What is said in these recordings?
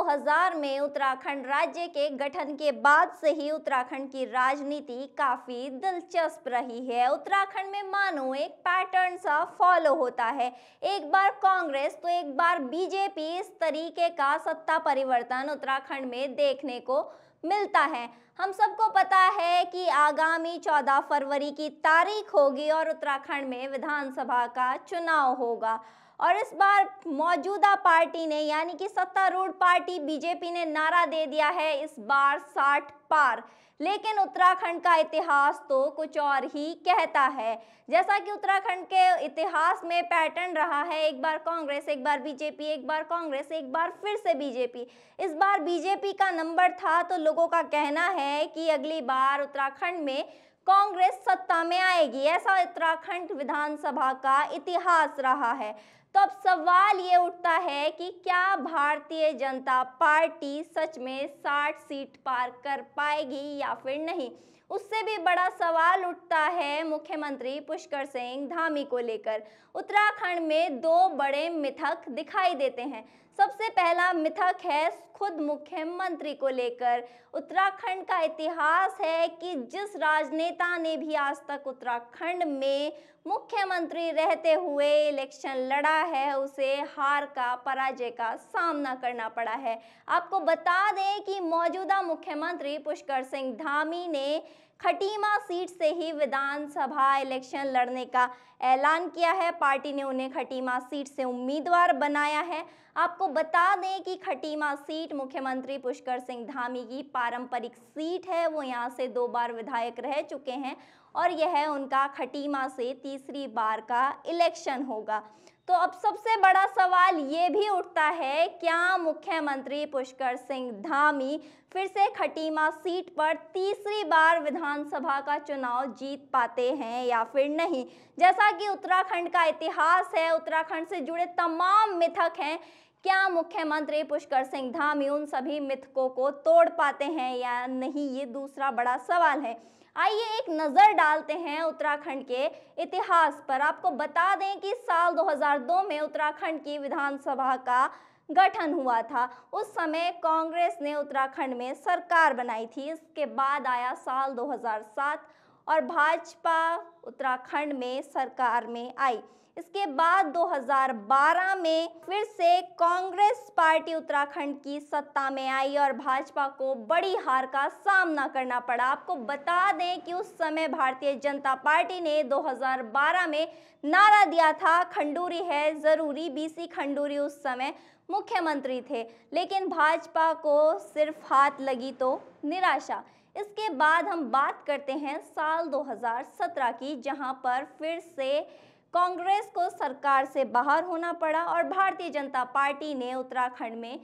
2000 में उत्तराखंड राज्य के गठन के बाद से ही उत्तराखंड की राजनीति काफ़ी दिलचस्प रही है उत्तराखंड में मानो एक पैटर्न सा फॉलो होता है एक बार कांग्रेस तो एक बार बीजेपी इस तरीके का सत्ता परिवर्तन उत्तराखंड में देखने को मिलता है हम सबको पता है कि आगामी 14 फरवरी की तारीख होगी और उत्तराखंड में विधानसभा का चुनाव होगा और इस बार मौजूदा पार्टी ने यानी कि सत्तारूढ़ पार्टी बीजेपी ने नारा दे दिया है इस बार साठ पार लेकिन उत्तराखंड का इतिहास तो कुछ और ही कहता है जैसा कि उत्तराखंड के इतिहास में पैटर्न रहा है एक बार कांग्रेस एक बार बीजेपी एक बार कांग्रेस एक बार फिर से बीजेपी इस बार बीजेपी का नंबर था तो लोगों का कहना है कि अगली बार उत्तराखंड में कांग्रेस सत्ता में आएगी ऐसा उत्तराखंड विधानसभा का इतिहास रहा है तो अब सवाल ये उठता है कि क्या भारतीय जनता पार्टी सच में 60 सीट पार कर पाएगी या फिर नहीं उससे भी बड़ा सवाल उठता है मुख्यमंत्री पुष्कर सिंह धामी को लेकर उत्तराखंड में दो बड़े मिथक दिखाई देते हैं सबसे पहला मिथक है खुद मुख्यमंत्री को लेकर उत्तराखंड का इतिहास है कि जिस राजनेता ने भी आज तक उत्तराखंड में मुख्यमंत्री रहते हुए इलेक्शन लड़ा है उसे हार का पराजय का सामना करना पड़ा है आपको बता दें कि मौजूदा मुख्यमंत्री पुष्कर सिंह धामी ने खटीमा सीट से ही विधानसभा इलेक्शन लड़ने का ऐलान किया है पार्टी ने उन्हें खटीमा सीट से उम्मीदवार बनाया है आपको बता दें कि खटीमा सीट मुख्यमंत्री पुष्कर सिंह धामी की पारंपरिक सीट है वो यहाँ से दो बार विधायक रह चुके हैं और यह उनका खटीमा से तीसरी बार का इलेक्शन होगा तो अब सबसे बड़ा सवाल ये भी उठता है क्या मुख्यमंत्री पुष्कर सिंह धामी फिर से खटीमा सीट पर तीसरी बार विधानसभा का चुनाव जीत पाते हैं या फिर नहीं जैसा कि उत्तराखंड का इतिहास है उत्तराखंड से जुड़े तमाम मिथक हैं क्या मुख्यमंत्री पुष्कर सिंह धामी उन सभी मिथकों को तोड़ पाते हैं या नहीं ये दूसरा बड़ा सवाल है आइए एक नज़र डालते हैं उत्तराखंड के इतिहास पर आपको बता दें कि साल 2002 में उत्तराखंड की विधानसभा का गठन हुआ था उस समय कांग्रेस ने उत्तराखंड में सरकार बनाई थी इसके बाद आया साल 2007 और भाजपा उत्तराखंड में सरकार में आई इसके बाद 2012 में फिर से कांग्रेस पार्टी उत्तराखंड की सत्ता में आई और भाजपा को बड़ी हार का सामना करना पड़ा आपको बता दें कि उस समय भारतीय जनता पार्टी ने 2012 में नारा दिया था खंडूरी है ज़रूरी बीसी खंडूरी उस समय मुख्यमंत्री थे लेकिन भाजपा को सिर्फ हाथ लगी तो निराशा इसके बाद हम बात करते हैं साल 2017 की जहां पर फिर से कांग्रेस को सरकार से बाहर होना पड़ा और भारतीय जनता पार्टी ने उत्तराखंड में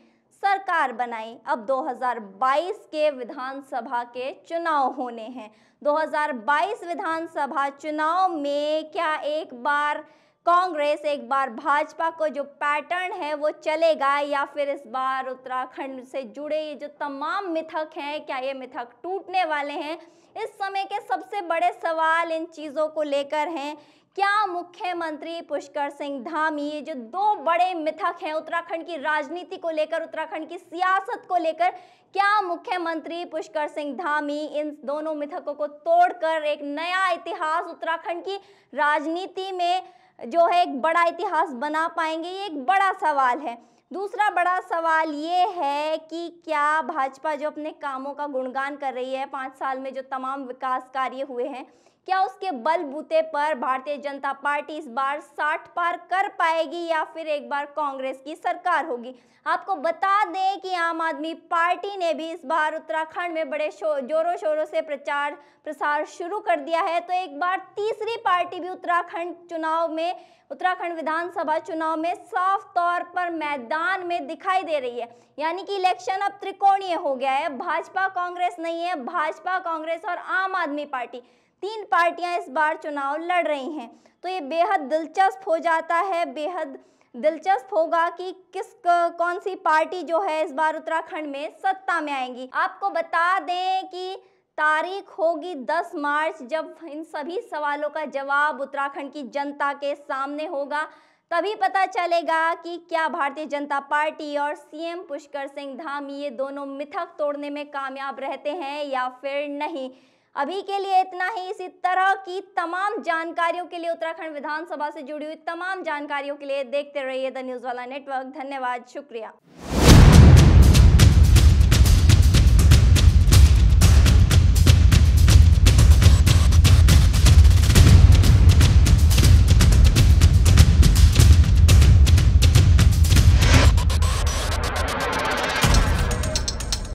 सरकार बनाई अब 2022 के विधानसभा के चुनाव होने हैं 2022 विधानसभा चुनाव में क्या एक बार कांग्रेस एक बार भाजपा को जो पैटर्न है वो चलेगा या फिर इस बार उत्तराखंड से जुड़े ये जो तमाम मिथक हैं क्या ये मिथक टूटने वाले हैं इस समय के सबसे बड़े सवाल इन चीज़ों को लेकर हैं क्या मुख्यमंत्री पुष्कर सिंह धामी ये जो दो बड़े मिथक हैं उत्तराखंड की राजनीति को लेकर उत्तराखंड की सियासत को लेकर क्या मुख्यमंत्री पुष्कर सिंह धामी इन दोनों मिथकों को तोड़कर एक नया इतिहास उत्तराखंड की राजनीति में जो है एक बड़ा इतिहास बना पाएंगे ये एक बड़ा सवाल है दूसरा बड़ा सवाल ये है कि क्या भाजपा जो अपने कामों का गुणगान कर रही है पाँच साल में जो तमाम विकास कार्य हुए हैं क्या उसके बलबूते पर भारतीय जनता पार्टी इस बार साठ पार कर पाएगी या फिर एक बार कांग्रेस की सरकार होगी आपको बता दें कि आम आदमी पार्टी ने भी इस बार उत्तराखंड में बड़े शो, जोरों शोरों से प्रचार प्रसार शुरू कर दिया है तो एक बार तीसरी पार्टी भी उत्तराखंड चुनाव में उत्तराखंड विधानसभा चुनाव में साफ तौर पर मैदान में दिखाई दे रही है यानी कि इलेक्शन अब त्रिकोणीय हो गया है भाजपा कांग्रेस नहीं है भाजपा कांग्रेस और आम आदमी पार्टी तीन पार्टियां इस बार चुनाव लड़ रही हैं तो ये बेहद दिलचस्प हो जाता है बेहद दिलचस्प होगा कि किस कौन सी पार्टी जो है इस बार उत्तराखंड में सत्ता में आएंगी आपको बता दें कि तारीख होगी 10 मार्च जब इन सभी सवालों का जवाब उत्तराखंड की जनता के सामने होगा तभी पता चलेगा कि क्या भारतीय जनता पार्टी और सीएम पुष्कर सिंह धामी ये दोनों मिथक तोड़ने में कामयाब रहते हैं या फिर नहीं अभी के लिए इतना ही इसी तरह की तमाम जानकारियों के लिए उत्तराखंड विधानसभा से जुड़ी हुई तमाम जानकारियों के लिए देखते रहिए द न्यूज़ वाला नेटवर्क धन्यवाद शुक्रिया